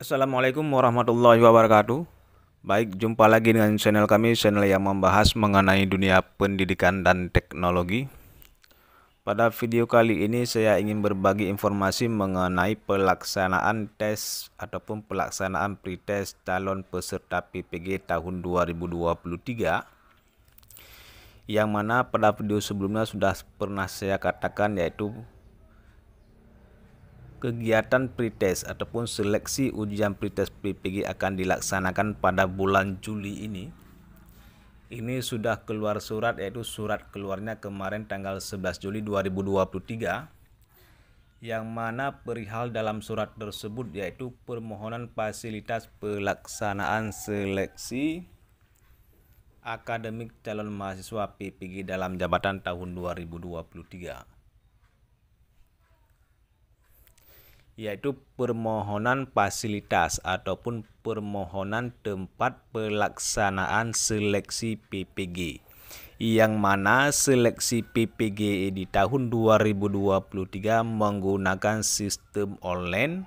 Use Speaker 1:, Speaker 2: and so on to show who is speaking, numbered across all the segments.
Speaker 1: Assalamualaikum warahmatullahi wabarakatuh Baik, jumpa lagi dengan channel kami Channel yang membahas mengenai dunia pendidikan dan teknologi Pada video kali ini saya ingin berbagi informasi mengenai pelaksanaan tes Ataupun pelaksanaan pretest calon peserta PPG tahun 2023 Yang mana pada video sebelumnya sudah pernah saya katakan yaitu Kegiatan pretest ataupun seleksi ujian pretest PPG akan dilaksanakan pada bulan Juli ini. Ini sudah keluar surat yaitu surat keluarnya kemarin tanggal 11 Juli 2023 yang mana perihal dalam surat tersebut yaitu permohonan fasilitas pelaksanaan seleksi akademik calon mahasiswa PPG dalam jabatan tahun 2023. yaitu permohonan fasilitas ataupun permohonan tempat pelaksanaan seleksi PPG yang mana seleksi PPG di tahun 2023 menggunakan sistem online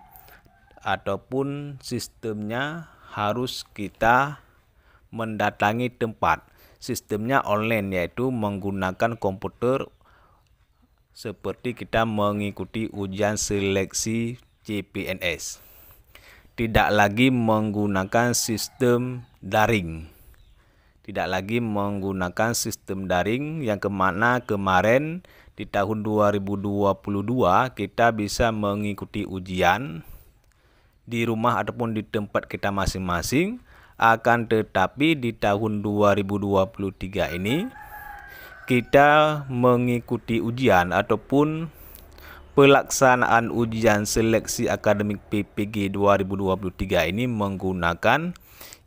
Speaker 1: ataupun sistemnya harus kita mendatangi tempat sistemnya online yaitu menggunakan komputer seperti kita mengikuti ujian seleksi CPNS. Tidak lagi menggunakan sistem daring. Tidak lagi menggunakan sistem daring yang kemana kemarin di tahun 2022 kita bisa mengikuti ujian di rumah ataupun di tempat kita masing-masing akan tetapi di tahun 2023 ini kita mengikuti ujian ataupun pelaksanaan ujian seleksi akademik PPG 2023 ini menggunakan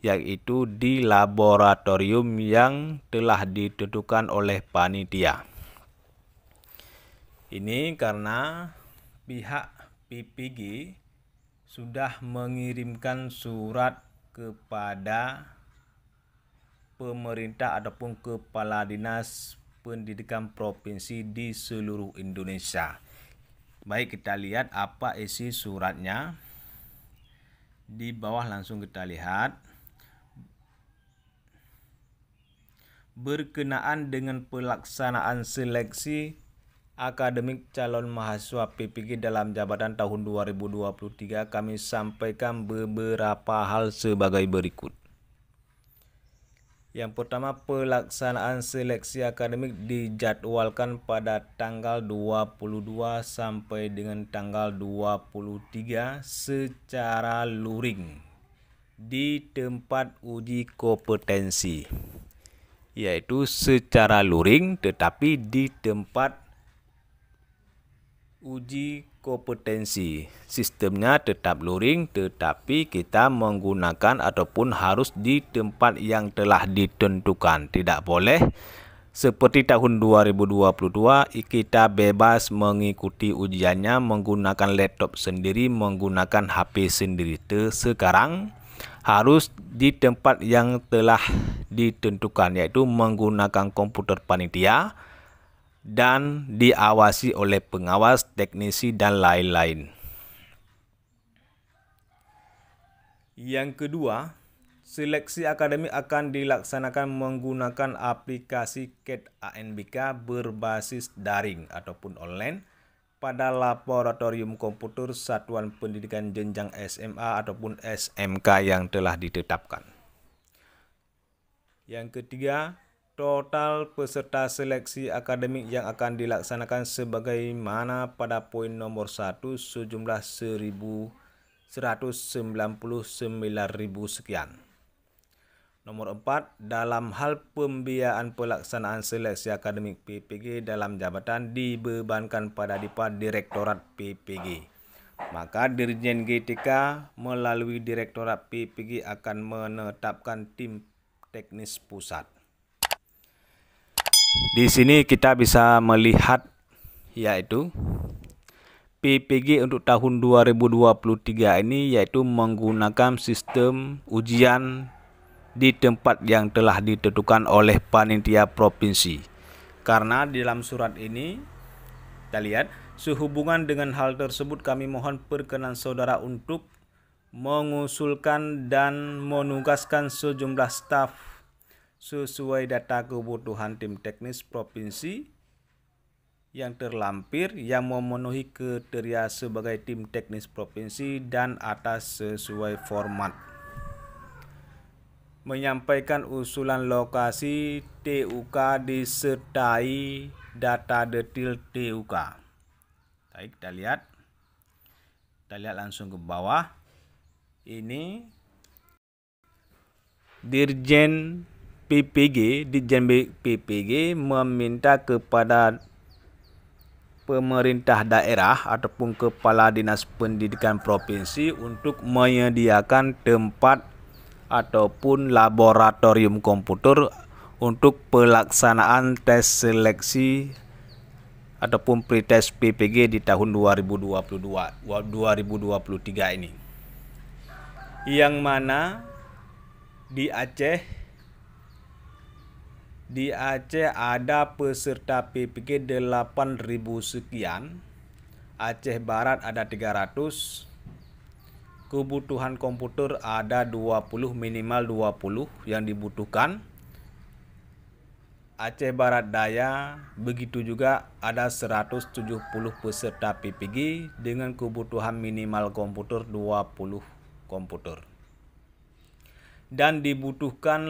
Speaker 1: yaitu di laboratorium yang telah ditentukan oleh panitia. Ini karena pihak PPG sudah mengirimkan surat kepada pemerintah ataupun kepala dinas pendidikan provinsi di seluruh Indonesia. Baik, kita lihat apa isi suratnya. Di bawah langsung kita lihat. Berkenaan dengan pelaksanaan seleksi akademik calon mahasiswa PPG dalam jabatan tahun 2023, kami sampaikan beberapa hal sebagai berikut. Yang pertama, pelaksanaan seleksi akademik dijadwalkan pada tanggal 22 sampai dengan tanggal 23 secara luring di tempat uji kompetensi yaitu secara luring tetapi di tempat uji kompetensi. Sistemnya tetap luring tetapi kita menggunakan ataupun harus di tempat yang telah ditentukan. Tidak boleh seperti tahun 2022 kita bebas mengikuti ujiannya menggunakan laptop sendiri, menggunakan HP sendiri. Sekarang harus di tempat yang telah ditentukan yaitu menggunakan komputer panitia dan diawasi oleh pengawas, teknisi, dan lain-lain. Yang kedua, seleksi akademik akan dilaksanakan menggunakan aplikasi CAT ANBK berbasis daring ataupun online pada laboratorium komputer satuan pendidikan jenjang SMA ataupun SMK yang telah ditetapkan. Yang ketiga, total peserta seleksi akademik yang akan dilaksanakan sebagaimana pada poin nomor 1 sejumlah 1.199.000 sekian. Nomor 4, dalam hal pembiayaan pelaksanaan seleksi akademik PPG dalam jabatan dibebankan pada DIPA Direktorat PPG. Maka Dirjen GTK melalui Direktorat PPG akan menetapkan tim teknis pusat. Di sini kita bisa melihat yaitu PPG untuk tahun 2023 ini yaitu menggunakan sistem ujian di tempat yang telah ditentukan oleh panitia provinsi. Karena di dalam surat ini kita lihat sehubungan dengan hal tersebut kami mohon perkenan saudara untuk mengusulkan dan menugaskan sejumlah staf sesuai data kebutuhan tim teknis provinsi yang terlampir yang memenuhi kriteria sebagai tim teknis provinsi dan atas sesuai format menyampaikan usulan lokasi TUK disertai data detail TUK. Baik, kita lihat. Kita lihat langsung ke bawah. Ini Dirjen PPG Ditjen PPG meminta kepada pemerintah daerah ataupun kepala dinas pendidikan provinsi untuk menyediakan tempat ataupun laboratorium komputer untuk pelaksanaan tes seleksi ataupun pretest PPG di tahun 2022 2023 ini. Yang mana di Aceh di Aceh ada peserta PPG 8000 sekian. Aceh Barat ada 300. Kebutuhan komputer ada 20 minimal 20 yang dibutuhkan. Aceh Barat Daya begitu juga ada 170 peserta PPG dengan kebutuhan minimal komputer 20 komputer dan dibutuhkan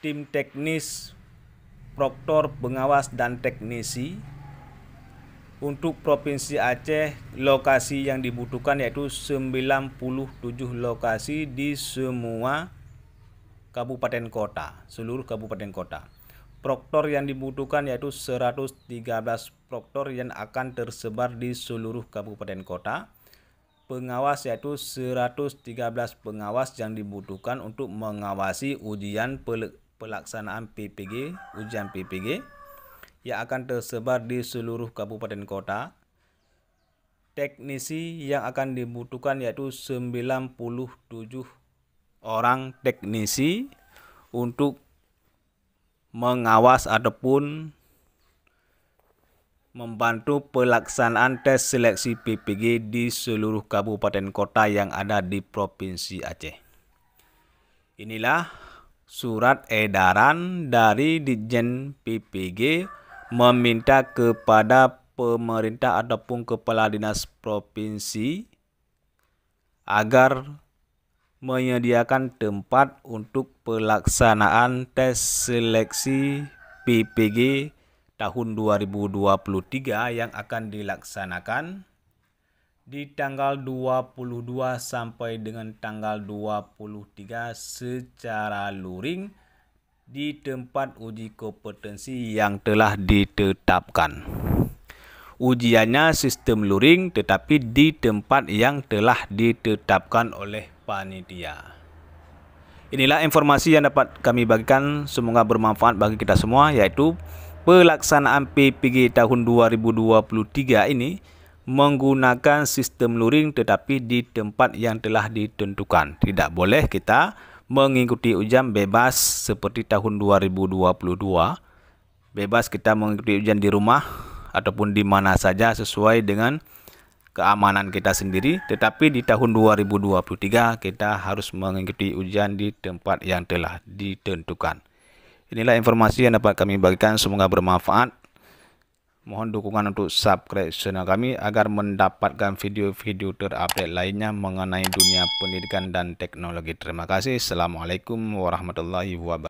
Speaker 1: tim teknis, proktor, pengawas, dan teknisi untuk Provinsi Aceh lokasi yang dibutuhkan yaitu 97 lokasi di semua kabupaten kota, seluruh kabupaten kota. Proktor yang dibutuhkan yaitu 113 proktor yang akan tersebar di seluruh kabupaten kota. Pengawas yaitu 113 pengawas yang dibutuhkan untuk mengawasi ujian pelaksanaan PPG, ujian PPG yang akan tersebar di seluruh kabupaten kota. Teknisi yang akan dibutuhkan yaitu 97 orang teknisi untuk mengawas ataupun membantu pelaksanaan tes seleksi PPG di seluruh kabupaten kota yang ada di Provinsi Aceh. Inilah surat edaran dari Ditjen PPG meminta kepada pemerintah ataupun kepala dinas provinsi agar menyediakan tempat untuk pelaksanaan tes seleksi PPG tahun 2023 yang akan dilaksanakan di tanggal 22 sampai dengan tanggal 23 secara luring di tempat uji kompetensi yang telah ditetapkan. Ujiannya sistem luring tetapi di tempat yang telah ditetapkan oleh panitia. Inilah informasi yang dapat kami bagikan semoga bermanfaat bagi kita semua yaitu pelaksanaan PPG tahun 2023 ini menggunakan sistem luring tetapi di tempat yang telah ditentukan. Tidak boleh kita mengikuti ujian bebas seperti tahun 2022. Bebas kita mengikuti ujian di rumah ataupun di mana saja sesuai dengan keamanan kita sendiri tetapi di tahun 2023 kita harus mengikuti ujian di tempat yang telah ditentukan inilah informasi yang dapat kami bagikan semoga bermanfaat Mohon dukungan untuk subscribe channel kami agar mendapatkan video-video terupdate lainnya mengenai dunia pendidikan dan teknologi. Terima kasih. Assalamualaikum warahmatullahi wabarakatuh.